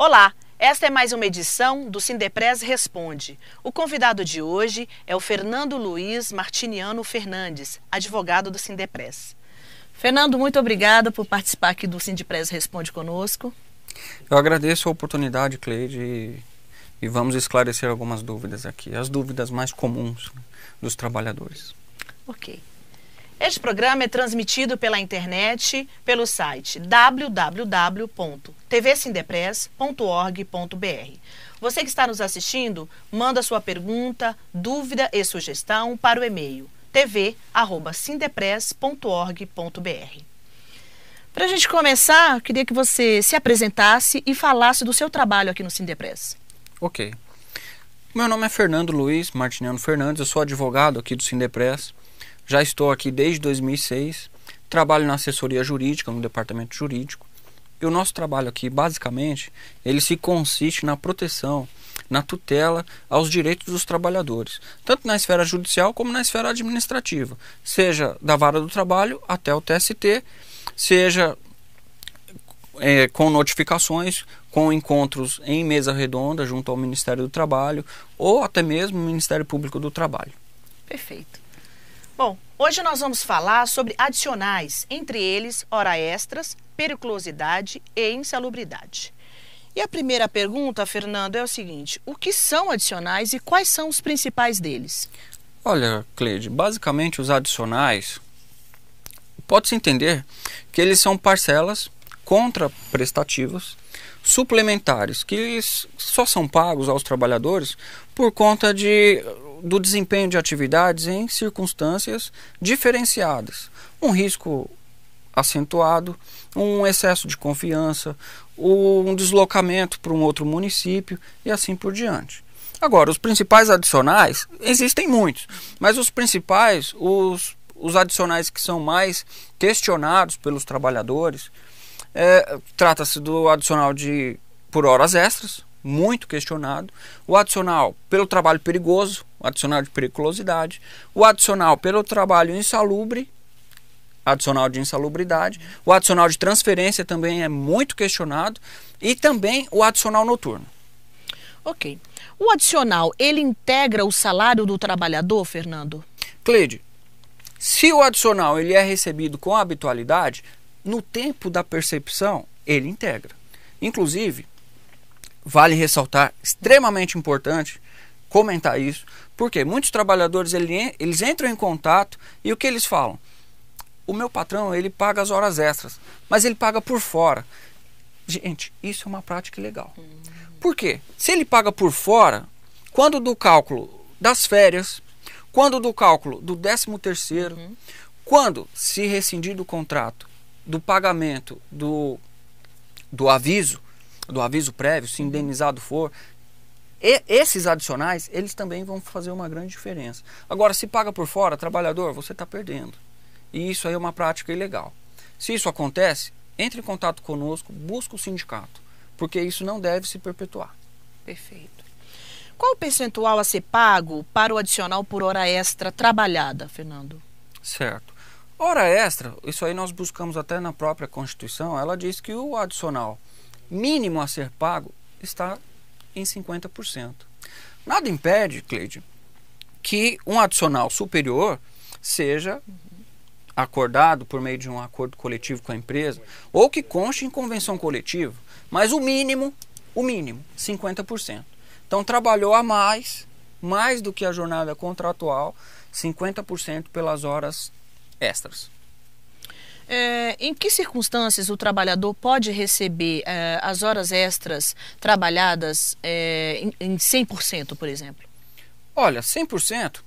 Olá, esta é mais uma edição do Sindepres Responde. O convidado de hoje é o Fernando Luiz Martiniano Fernandes, advogado do Sindepres. Fernando, muito obrigada por participar aqui do Sindepres Responde conosco. Eu agradeço a oportunidade, Cleide, e, e vamos esclarecer algumas dúvidas aqui, as dúvidas mais comuns dos trabalhadores. Ok. Este programa é transmitido pela internet pelo site www.tvsindepress.org.br. Você que está nos assistindo, manda sua pergunta, dúvida e sugestão para o e-mail tv@sindepress.org.br. Para a gente começar, eu queria que você se apresentasse e falasse do seu trabalho aqui no Sindepress. Ok. Meu nome é Fernando Luiz Martiniano Fernandes, eu sou advogado aqui do Sindepress. Já estou aqui desde 2006, trabalho na assessoria jurídica, no departamento jurídico. E o nosso trabalho aqui, basicamente, ele se consiste na proteção, na tutela aos direitos dos trabalhadores, tanto na esfera judicial como na esfera administrativa, seja da vara do trabalho até o TST, seja é, com notificações, com encontros em mesa redonda junto ao Ministério do Trabalho ou até mesmo o Ministério Público do Trabalho. Perfeito. Bom, hoje nós vamos falar sobre adicionais, entre eles hora extras, periculosidade e insalubridade. E a primeira pergunta, Fernando, é o seguinte: o que são adicionais e quais são os principais deles? Olha, Cleide, basicamente os adicionais pode-se entender que eles são parcelas contraprestativas suplementares que só são pagos aos trabalhadores por conta de do desempenho de atividades em circunstâncias diferenciadas. Um risco acentuado, um excesso de confiança, um deslocamento para um outro município e assim por diante. Agora, os principais adicionais, existem muitos, mas os principais, os, os adicionais que são mais questionados pelos trabalhadores, é, trata-se do adicional de por horas extras, muito questionado, o adicional pelo trabalho perigoso, o adicional de periculosidade, o adicional pelo trabalho insalubre, adicional de insalubridade, o adicional de transferência também é muito questionado e também o adicional noturno. Ok. O adicional, ele integra o salário do trabalhador, Fernando? Cleide, se o adicional ele é recebido com habitualidade, no tempo da percepção, ele integra. Inclusive, vale ressaltar, extremamente importante comentar isso, porque muitos trabalhadores eles entram em contato e o que eles falam? O meu patrão ele paga as horas extras, mas ele paga por fora. Gente, isso é uma prática ilegal. Por quê? Se ele paga por fora, quando do cálculo das férias, quando do cálculo do 13 terceiro, uhum. quando se rescindir do contrato, do pagamento, do, do aviso, do aviso prévio, se uhum. indenizado for, e esses adicionais, eles também vão fazer uma grande diferença. Agora, se paga por fora, trabalhador, você está perdendo. E isso aí é uma prática ilegal. Se isso acontece, entre em contato conosco, busca o sindicato, porque isso não deve se perpetuar. Perfeito. Qual o percentual a ser pago para o adicional por hora extra trabalhada, Fernando? Certo. Hora extra, isso aí nós buscamos até na própria Constituição, ela diz que o adicional mínimo a ser pago está em 50%. Nada impede, Cleide, que um adicional superior seja acordado por meio de um acordo coletivo com a empresa ou que conste em convenção coletiva, mas o mínimo, o mínimo, 50%. Então trabalhou a mais, mais do que a jornada contratual, 50% pelas horas extras. É, em que circunstâncias o trabalhador pode receber é, as horas extras trabalhadas é, em, em 100%, por exemplo? Olha, 100%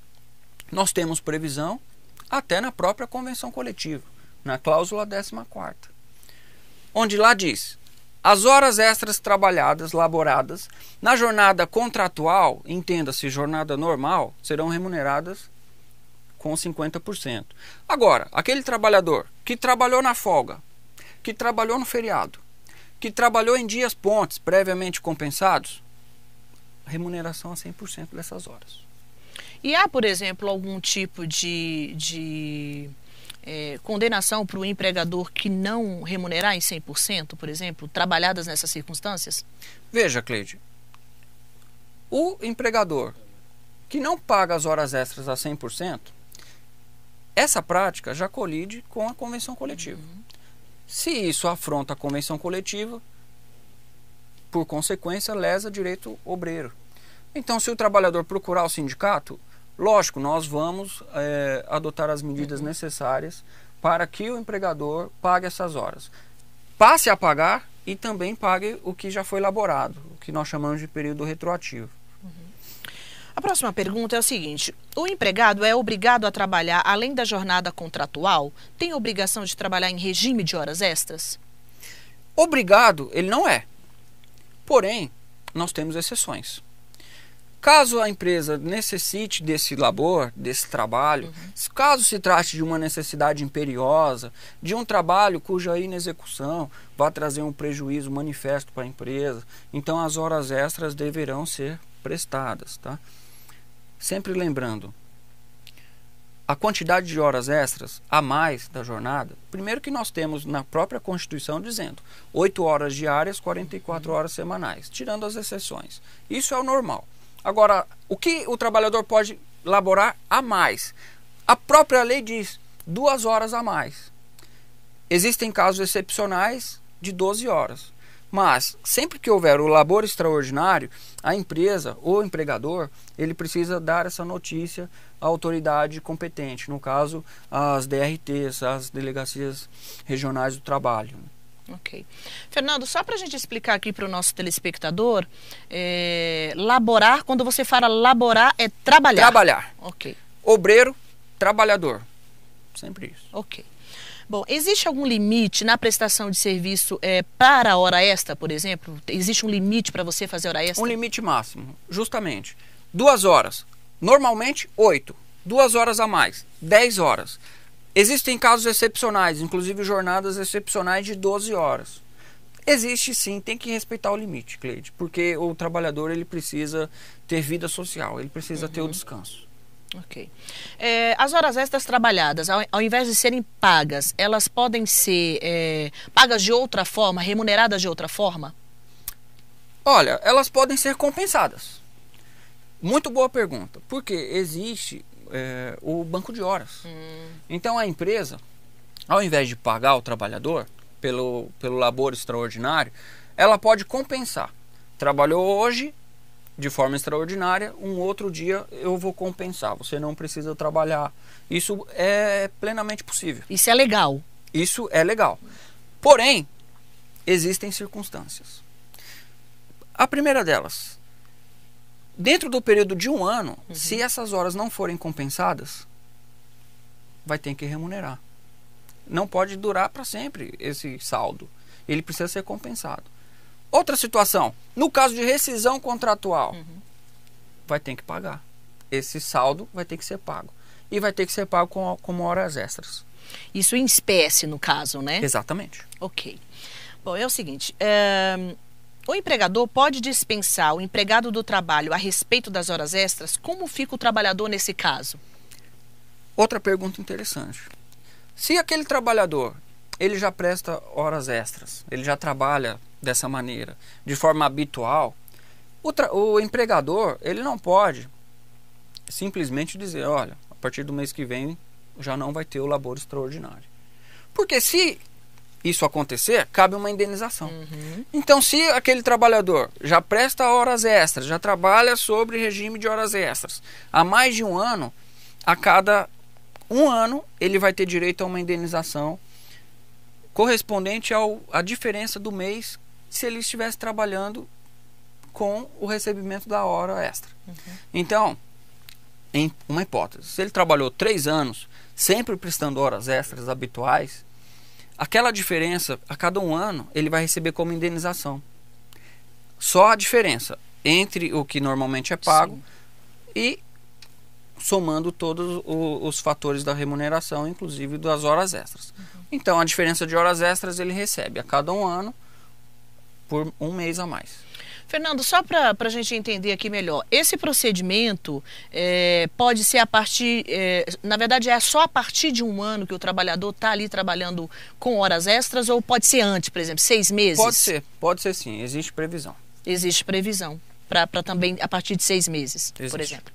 nós temos previsão até na própria convenção coletiva, na cláusula 14, onde lá diz: as horas extras trabalhadas, laboradas, na jornada contratual, entenda-se jornada normal, serão remuneradas com 50%. Agora, aquele trabalhador que trabalhou na folga, que trabalhou no feriado, que trabalhou em dias pontes previamente compensados, remuneração a 100% dessas horas. E há, por exemplo, algum tipo de, de é, condenação para o empregador que não remunerar em 100%, por exemplo, trabalhadas nessas circunstâncias? Veja, Cleide, o empregador que não paga as horas extras a 100%, essa prática já colide com a convenção coletiva. Uhum. Se isso afronta a convenção coletiva, por consequência, lesa direito obreiro. Então, se o trabalhador procurar o sindicato, lógico, nós vamos é, adotar as medidas uhum. necessárias para que o empregador pague essas horas. Passe a pagar e também pague o que já foi elaborado, o que nós chamamos de período retroativo. A próxima pergunta é a seguinte: o empregado é obrigado a trabalhar além da jornada contratual? Tem obrigação de trabalhar em regime de horas extras? Obrigado, ele não é. Porém, nós temos exceções. Caso a empresa necessite desse labor, desse trabalho, uhum. caso se trate de uma necessidade imperiosa, de um trabalho cuja inexecução vá trazer um prejuízo manifesto para a empresa, então as horas extras deverão ser prestadas, tá? sempre lembrando a quantidade de horas extras a mais da jornada, primeiro que nós temos na própria Constituição dizendo 8 horas diárias, 44 uhum. horas semanais, tirando as exceções. Isso é o normal. Agora, o que o trabalhador pode laborar a mais? A própria lei diz duas horas a mais. Existem casos excepcionais de 12 horas. Mas sempre que houver o labor extraordinário, a empresa ou empregador, ele precisa dar essa notícia à autoridade competente, no caso, as DRTs, as delegacias regionais do trabalho. Ok. Fernando, só para a gente explicar aqui para o nosso telespectador, é, laborar, quando você fala laborar, é trabalhar. Trabalhar. Ok. Obreiro, trabalhador. Sempre isso. Ok. Bom, existe algum limite na prestação de serviço é, para a hora extra, por exemplo? Existe um limite para você fazer hora extra? Um limite máximo, justamente. Duas horas. Normalmente, oito. Duas horas a mais. Dez horas. Existem casos excepcionais, inclusive jornadas excepcionais de 12 horas. Existe sim, tem que respeitar o limite, Cleide, porque o trabalhador ele precisa ter vida social, ele precisa uhum. ter o uhum. descanso. Ok. É, as horas extras trabalhadas, ao, ao, invés de serem pagas, elas podem ser é, pagas de outra forma, remuneradas de outra forma? Olha, elas podem ser compensadas. Muito boa pergunta, porque existe é, o banco de horas. Hum. Então a empresa, ao invés de pagar o trabalhador pelo, pelo labor extraordinário, ela pode compensar. Trabalhou hoje, de forma extraordinária, um outro dia eu vou compensar. Você não precisa trabalhar. Isso é plenamente possível. Isso é legal. Isso é legal. Porém, existem circunstâncias. A primeira delas, dentro do período de um ano, uhum. se essas horas não forem compensadas, vai ter que remunerar. Não pode durar para sempre esse saldo. Ele precisa ser compensado. Outra situação, no caso de rescisão contratual, uhum. vai ter que pagar. Esse saldo vai ter que ser pago. E vai ter que ser pago com, com horas extras. Isso em espécie, no caso, né? Exatamente. Ok. Bom, é o seguinte. É... O empregador pode dispensar o empregado do trabalho a respeito das horas extras? Como fica o trabalhador nesse caso? Outra pergunta interessante. Se aquele trabalhador ele já presta horas extras, ele já trabalha dessa maneira, de forma habitual, o, o empregador ele não pode simplesmente dizer, olha, a partir do mês que vem já não vai ter o labor extraordinário. Porque se isso acontecer, cabe uma indenização. Uhum. Então, se aquele trabalhador já presta horas extras, já trabalha sobre regime de horas extras, há mais de um ano, a cada um ano ele vai ter direito a uma indenização correspondente ao, à diferença do mês se ele estivesse trabalhando com o recebimento da hora extra. Uhum. Então, em uma hipótese, se ele trabalhou três anos, sempre prestando horas extras habituais, aquela diferença, a cada um ano, ele vai receber como indenização. Só a diferença entre o que normalmente é pago Sim. e somando todos os fatores da remuneração, inclusive das horas extras. Uhum. Então, a diferença de horas extras ele recebe a cada um ano por um mês a mais. Fernando, só para a gente entender aqui melhor, esse procedimento é, pode ser a partir, é, na verdade é só a partir de um ano que o trabalhador está ali trabalhando com horas extras ou pode ser antes, por exemplo, seis meses? Pode ser, pode ser sim, existe previsão. Existe previsão para também a partir de seis meses, existe. por exemplo.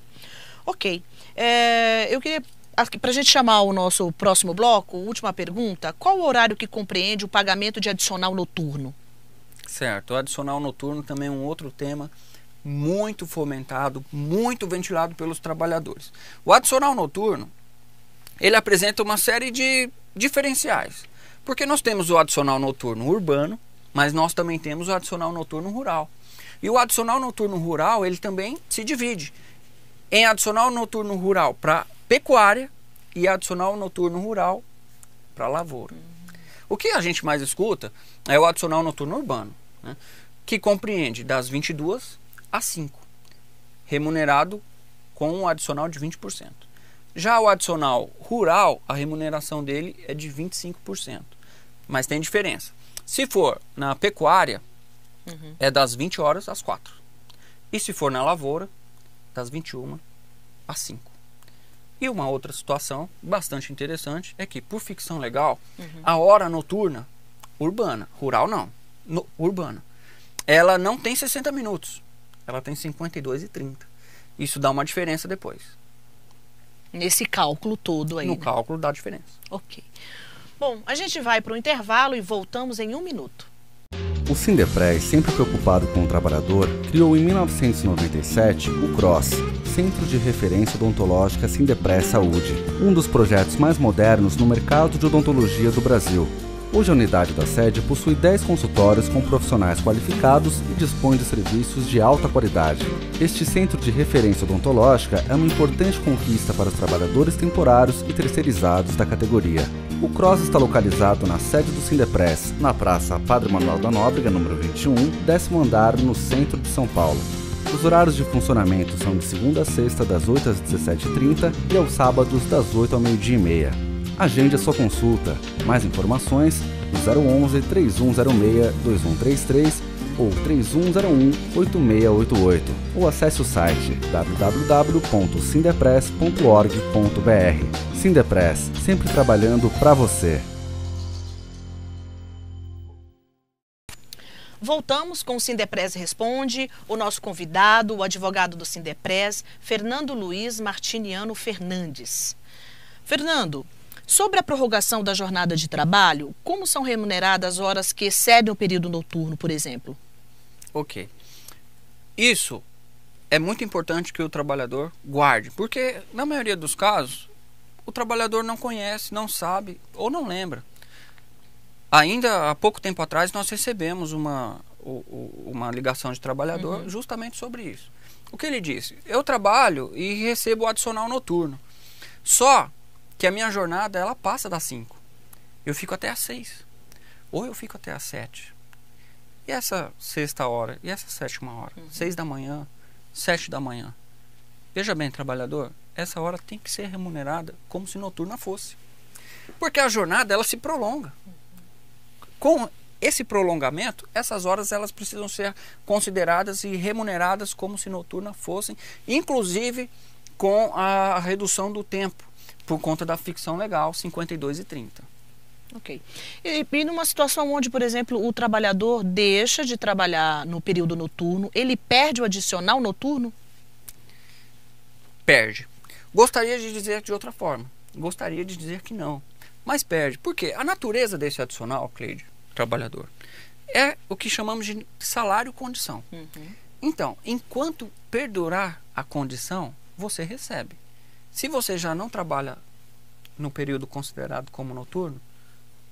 Ok, é, eu queria para a gente chamar o nosso próximo bloco, última pergunta, qual o horário que compreende o pagamento de adicional noturno? Certo. O adicional noturno também é um outro tema muito fomentado, muito ventilado pelos trabalhadores. O adicional noturno, ele apresenta uma série de diferenciais. Porque nós temos o adicional noturno urbano, mas nós também temos o adicional noturno rural. E o adicional noturno rural, ele também se divide em adicional noturno rural para pecuária e adicional noturno rural para lavoura. O que a gente mais escuta é o adicional noturno urbano, né, que compreende das 22 às 5, remunerado com um adicional de 20%. Já o adicional rural, a remuneração dele é de 25%, mas tem diferença. Se for na pecuária, uhum. é das 20 horas às 4. E se for na lavoura, das 21 às 5. E uma outra situação bastante interessante é que, por ficção legal, uhum. a hora noturna, urbana, rural não, no, urbana, ela não tem 60 minutos, ela tem 52 e 30. Isso dá uma diferença depois. Nesse cálculo todo aí. No né? cálculo dá diferença. Ok. Bom, a gente vai para o intervalo e voltamos em um minuto. O Sindepres, sempre preocupado com o trabalhador, criou em 1997 o CROSS, Centro de Referência Odontológica Sindepre Saúde, um dos projetos mais modernos no mercado de odontologia do Brasil. Hoje a unidade da sede possui 10 consultórios com profissionais qualificados e dispõe de serviços de alta qualidade. Este centro de referência odontológica é uma importante conquista para os trabalhadores temporários e terceirizados da categoria. O CROSS está localizado na sede do Sindepress, na Praça Padre Manuel da Nóbrega, número 21, décimo andar, no centro de São Paulo. Os horários de funcionamento são de segunda a sexta, das 8 às 17h30 e aos sábados, das 8 ao meio-dia e meia. Agende a sua consulta. Mais informações no 011 3106 2133 ou 3101-8688 ou acesse o site www.sindepress.org.br. Sindepress, sempre trabalhando para você. Voltamos com o Sindepres Responde, o nosso convidado, o advogado do Sindepres, Fernando Luiz Martiniano Fernandes. Fernando, sobre a prorrogação da jornada de trabalho, como são remuneradas horas que excedem o período noturno, por exemplo? Ok. Isso é muito importante que o trabalhador guarde, porque na maioria dos casos o trabalhador não conhece, não sabe ou não lembra ainda há pouco tempo atrás nós recebemos uma, uma ligação de trabalhador uhum. justamente sobre isso. O que ele disse? Eu trabalho e recebo o adicional noturno. Só que a minha jornada ela passa das 5. Eu fico até às 6. Ou eu fico até às 7. E essa sexta hora? E essa sétima hora? 6 uhum. da manhã, 7 da manhã. Veja bem, trabalhador, essa hora tem que ser remunerada como se noturna fosse. Porque a jornada ela se prolonga com esse prolongamento, essas horas elas precisam ser consideradas e remuneradas como se noturna fossem, inclusive com a redução do tempo por conta da ficção legal 52 e 30. Ok. E, e numa situação onde, por exemplo, o trabalhador deixa de trabalhar no período noturno, ele perde o adicional noturno? Perde. Gostaria de dizer de outra forma. Gostaria de dizer que não mas perde. Por quê? A natureza desse adicional, Cleide, trabalhador, é o que chamamos de salário-condição. Uhum. Então, enquanto perdurar a condição, você recebe. Se você já não trabalha no período considerado como noturno,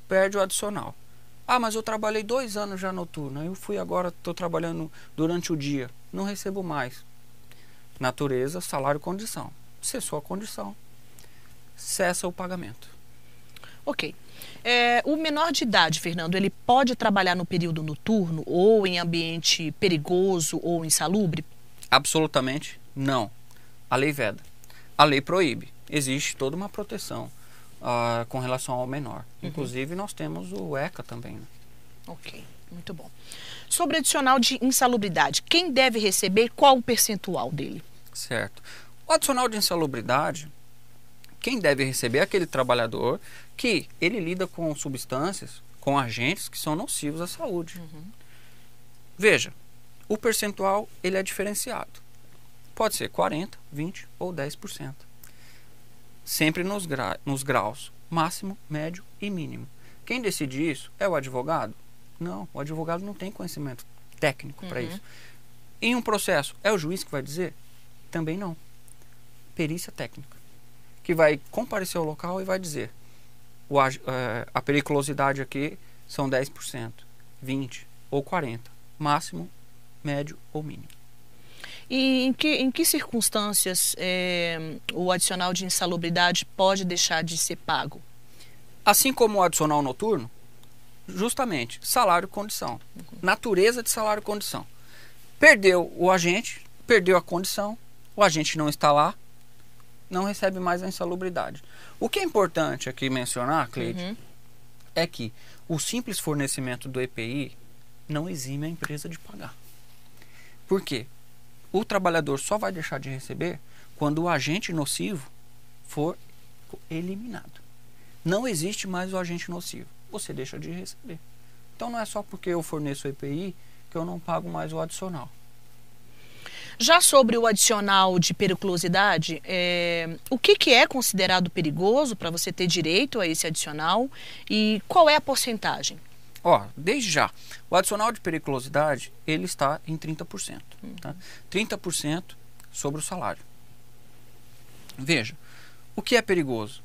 perde o adicional. Ah, mas eu trabalhei dois anos já noturno, eu fui agora, estou trabalhando durante o dia, não recebo mais. Natureza, salário, condição. Cessou a condição, cessa o pagamento. Ok. É, o menor de idade, Fernando, ele pode trabalhar no período noturno ou em ambiente perigoso ou insalubre? Absolutamente não. A lei veda. A lei proíbe. Existe toda uma proteção uh, com relação ao menor. Uhum. Inclusive, nós temos o ECA também. Né? Ok, muito bom. Sobre adicional de insalubridade, quem deve receber qual o percentual dele? Certo. O adicional de insalubridade, quem deve receber é aquele trabalhador que ele lida com substâncias, com agentes que são nocivos à saúde. Uhum. Veja, o percentual ele é diferenciado. Pode ser 40, 20 ou 10%. Sempre nos, gra nos graus máximo, médio e mínimo. Quem decide isso é o advogado? Não, o advogado não tem conhecimento técnico uhum. para isso. Em um processo, é o juiz que vai dizer? Também não. Perícia técnica, que vai comparecer ao local e vai dizer: o, a, é, a periculosidade aqui são 10%, 20% ou 40%, máximo, médio ou mínimo. E em que, em que circunstâncias é, o adicional de insalubridade pode deixar de ser pago? Assim como o adicional noturno, justamente salário-condição, uhum. natureza de salário-condição. Perdeu o agente, perdeu a condição, o agente não está lá, não recebe mais a insalubridade. O que é importante aqui mencionar, Cleide, uhum. é que o simples fornecimento do EPI não exime a empresa de pagar. Por quê? O trabalhador só vai deixar de receber quando o agente nocivo for eliminado. Não existe mais o agente nocivo. Você deixa de receber. Então não é só porque eu forneço o EPI que eu não pago mais o adicional. Já sobre o adicional de periculosidade, é, o que, que é considerado perigoso para você ter direito a esse adicional e qual é a porcentagem? Ó, desde já, o adicional de periculosidade, ele está em 30%. Uhum. Tá? 30% sobre o salário. Veja, o que é perigoso?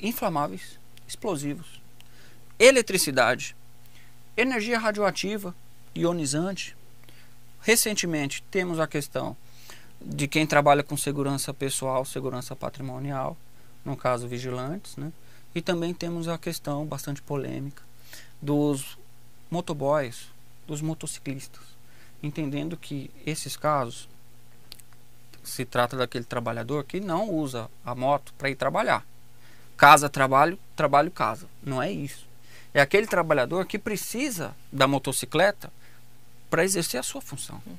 inflamáveis, explosivos, eletricidade, energia radioativa, ionizante, Recentemente, temos a questão de quem trabalha com segurança pessoal, segurança patrimonial, no caso vigilantes, né? E também temos a questão bastante polêmica dos motoboys, dos motociclistas, entendendo que esses casos se trata daquele trabalhador que não usa a moto para ir trabalhar. Casa, trabalho, trabalho, casa. Não é isso. É aquele trabalhador que precisa da motocicleta para exercer a sua função, uhum.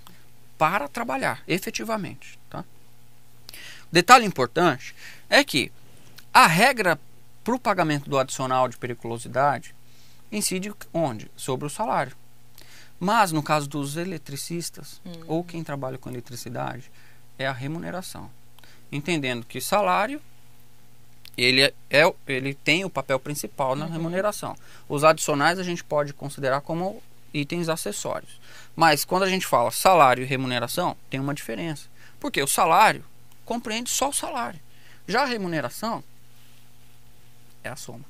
para trabalhar efetivamente. Tá? Detalhe importante é que a regra para o pagamento do adicional de periculosidade incide onde? Sobre o salário. Mas no caso dos eletricistas uhum. ou quem trabalha com eletricidade, é a remuneração. Entendendo que salário ele, é, é ele tem o papel principal na uhum. remuneração. Os adicionais a gente pode considerar como itens acessórios. Mas quando a gente fala salário e remuneração, tem uma diferença. Porque o salário compreende só o salário. Já a remuneração é a soma.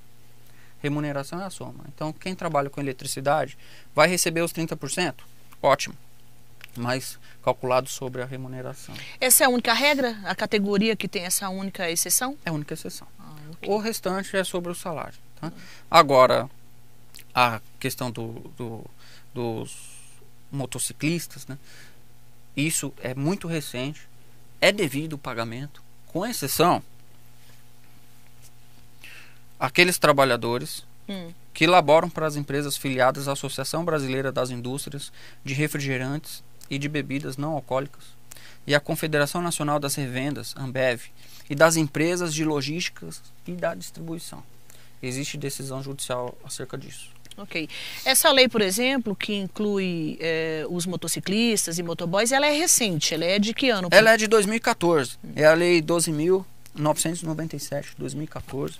Remuneração é a soma. Então, quem trabalha com eletricidade vai receber os 30%? Ótimo. Mas calculado sobre a remuneração. Essa é a única regra? A categoria que tem essa única exceção? É a única exceção. Ah, okay. O restante é sobre o salário. Tá? Agora, a questão do, do dos motociclistas, né? Isso é muito recente, é devido o pagamento, com exceção aqueles trabalhadores hum. que laboram para as empresas filiadas à Associação Brasileira das Indústrias de Refrigerantes e de Bebidas Não Alcoólicas e à Confederação Nacional das Revendas, Ambev, e das empresas de logísticas e da distribuição. Existe decisão judicial acerca disso. Ok. Essa lei, por exemplo, que inclui é, os motociclistas e motoboys, ela é recente, ela é de que ano? Ela é de 2014, é a lei 12.997, 2014.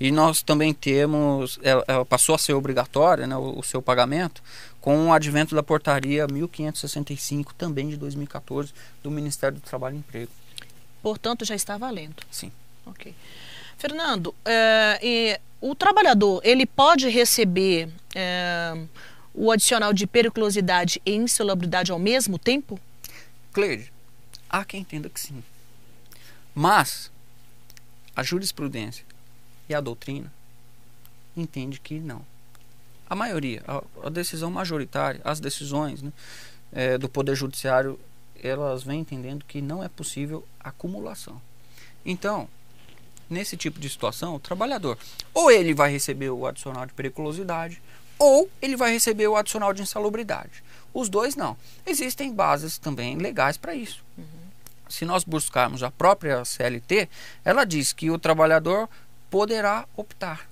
E nós também temos, ela, ela passou a ser obrigatória, né, o, o, seu pagamento, com o advento da portaria 1565, também de 2014, do Ministério do Trabalho e Emprego. Portanto, já está valendo. Sim. Ok. Fernando, é, o trabalhador ele pode receber é, o adicional de periculosidade e insalubridade ao mesmo tempo? Cleide, há quem entenda que sim. Mas a jurisprudência e a doutrina entende que não. A maioria, a, a decisão majoritária, as decisões né, é, do Poder Judiciário, elas vêm entendendo que não é possível acumulação. Então, nesse tipo de situação, o trabalhador ou ele vai receber o adicional de periculosidade ou ele vai receber o adicional de insalubridade. Os dois não. Existem bases também legais para isso. Uhum. Se nós buscarmos a própria CLT, ela diz que o trabalhador poderá optar.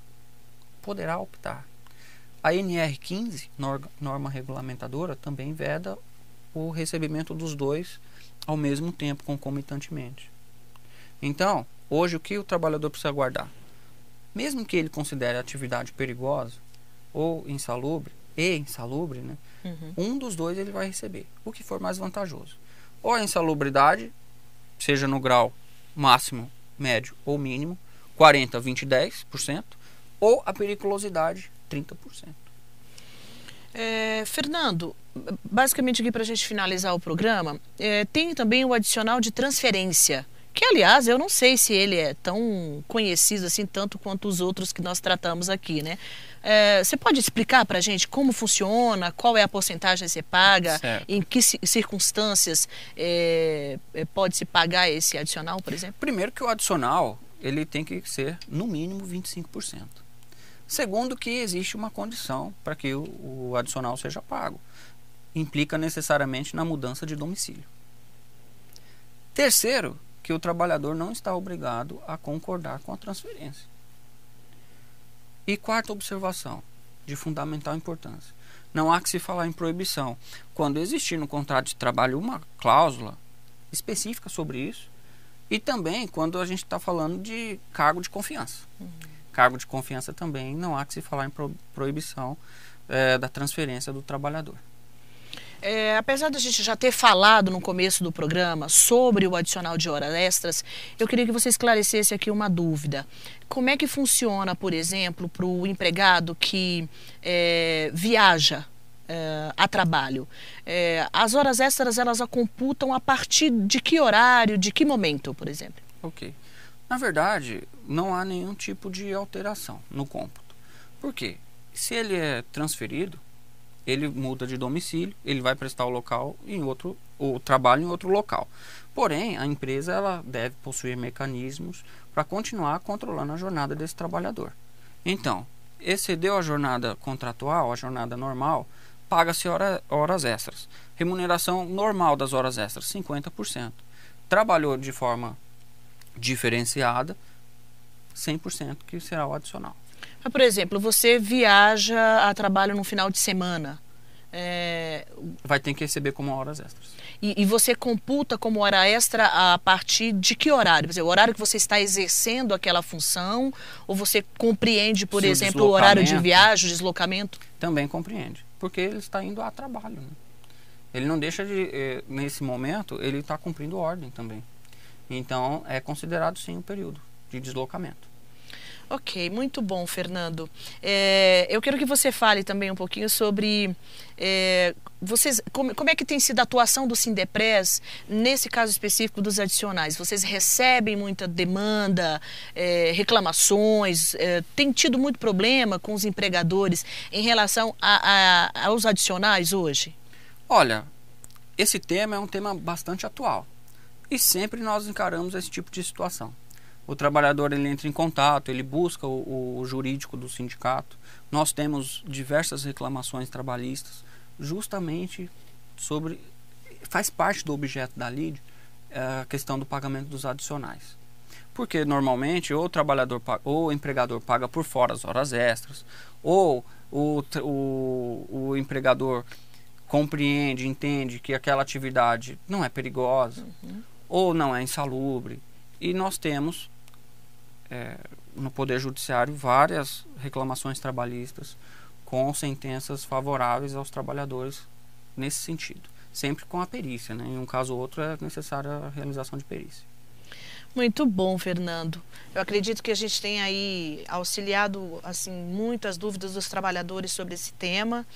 Poderá optar. A NR15, norma regulamentadora, também veda o recebimento dos dois ao mesmo tempo, concomitantemente. Então, Hoje, o que o trabalhador precisa guardar? Mesmo que ele considere a atividade perigosa ou insalubre, e insalubre, né? Uhum. Um dos dois ele vai receber, o que for mais vantajoso. Ou a insalubridade, seja no grau máximo, médio ou mínimo, 40, 20, 10%, ou a periculosidade, 30%. É, Fernando, basicamente aqui para a gente finalizar o programa, é, tem também o adicional de transferência que aliás eu não sei se ele é tão conhecido assim tanto quanto os outros que nós tratamos aqui, né? É, você pode explicar para a gente como funciona, qual é a porcentagem que você paga, certo. em que circunstâncias é, é, pode se pagar esse adicional, por exemplo? Primeiro que o adicional ele tem que ser no mínimo 25%. Segundo que existe uma condição para que o, o adicional seja pago, implica necessariamente na mudança de domicílio. Terceiro, que o trabalhador não está obrigado a concordar com a transferência. E quarta observação, de fundamental importância. Não há que se falar em proibição. Quando existir no contrato de trabalho uma cláusula específica sobre isso, e também quando a gente está falando de cargo de confiança. Uhum. Cargo de confiança também não há que se falar em proibição é, da transferência do trabalhador. É, apesar da gente já ter falado no começo do programa sobre o adicional de horas extras, eu queria que você esclarecesse aqui uma dúvida. Como é que funciona, por exemplo, para o empregado que é, viaja é, a trabalho? É, as horas extras elas a computam a partir de que horário, de que momento, por exemplo? Ok. Na verdade, não há nenhum tipo de alteração no cômputo. Por quê? Se ele é transferido, ele muda de domicílio, ele vai prestar o local em outro o trabalho em outro local. Porém, a empresa ela deve possuir mecanismos para continuar controlando a jornada desse trabalhador. Então, excedeu a jornada contratual, a jornada normal, paga-se hora, horas extras. Remuneração normal das horas extras, 50%. Trabalhou de forma diferenciada, 100% que será o adicional. Ah, por exemplo, você viaja a trabalho no final de semana. É... Vai ter que receber como horas extras. E, e, você computa como hora extra a partir de que horário? Quer dizer, o horário que você está exercendo aquela função? Ou você compreende, por exemplo, o horário de viagem, o deslocamento? Também compreende, porque ele está indo a trabalho. Né? Ele não deixa de, eh, nesse momento, ele está cumprindo ordem também. Então, é considerado sim o um período de deslocamento. Ok, muito bom, Fernando. É, eu quero que você fale também um pouquinho sobre é, vocês, como, como, é que tem sido a atuação do Sindepres nesse caso específico dos adicionais? Vocês recebem muita demanda, é, reclamações, é, tem tido muito problema com os empregadores em relação a, a, aos adicionais hoje? Olha, esse tema é um tema bastante atual e sempre nós encaramos esse tipo de situação o trabalhador ele entra em contato, ele busca o, o jurídico do sindicato. Nós temos diversas reclamações trabalhistas, justamente sobre faz parte do objeto da LID é, a questão do pagamento dos adicionais. Porque normalmente ou o trabalhador ou o empregador paga por fora as horas extras, ou o, o, o empregador compreende, entende que aquela atividade não é perigosa uhum. ou não é insalubre. E nós temos é, no Poder Judiciário várias reclamações trabalhistas com sentenças favoráveis aos trabalhadores nesse sentido. Sempre com a perícia, né? em um caso ou outro é necessária a realização de perícia. Muito bom, Fernando. Eu acredito que a gente tem aí auxiliado assim muitas dúvidas dos trabalhadores sobre esse tema.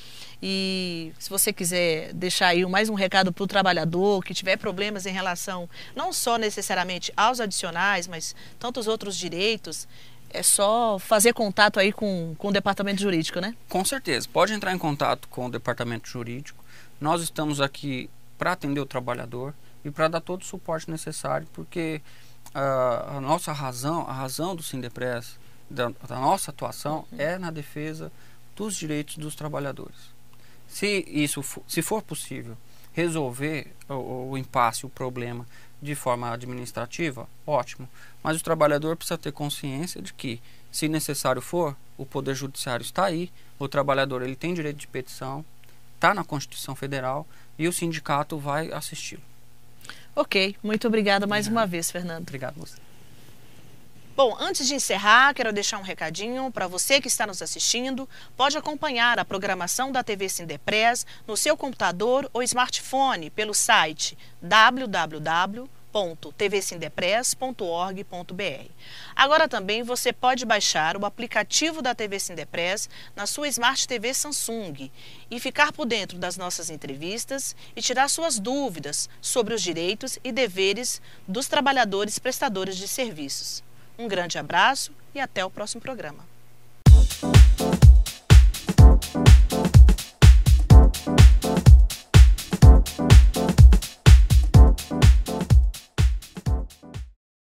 E se você quiser deixar aí mais um recado para o trabalhador que tiver problemas em relação não só necessariamente aos adicionais, mas tantos outros direitos, é só fazer contato aí com, com o departamento jurídico, né? Com certeza. Pode entrar em contato com o departamento jurídico. Nós estamos aqui para atender o trabalhador e para dar todo o suporte necessário, porque a, a nossa razão, a razão do Sindepress, da, da nossa atuação, uhum. é na defesa dos direitos dos trabalhadores. Se isso for, se for possível resolver o, o impasse, o problema de forma administrativa, ótimo. Mas o trabalhador precisa ter consciência de que, se necessário for, o poder judiciário está aí, o trabalhador ele tem direito de petição, está na Constituição Federal e o sindicato vai assisti-lo. Ok, muito obrigada mais uma vez, Fernando. Obrigado você. Bom, antes de encerrar, quero deixar um recadinho para você que está nos assistindo. Pode acompanhar a programação da TV Sindepress no seu computador ou smartphone pelo site www www.tvsindepres.org.br. Agora também você pode baixar o aplicativo da TV Sindepress na sua Smart TV Samsung e ficar por dentro das nossas entrevistas e tirar suas dúvidas sobre os direitos e deveres dos trabalhadores prestadores de serviços. Um grande abraço e até o próximo programa.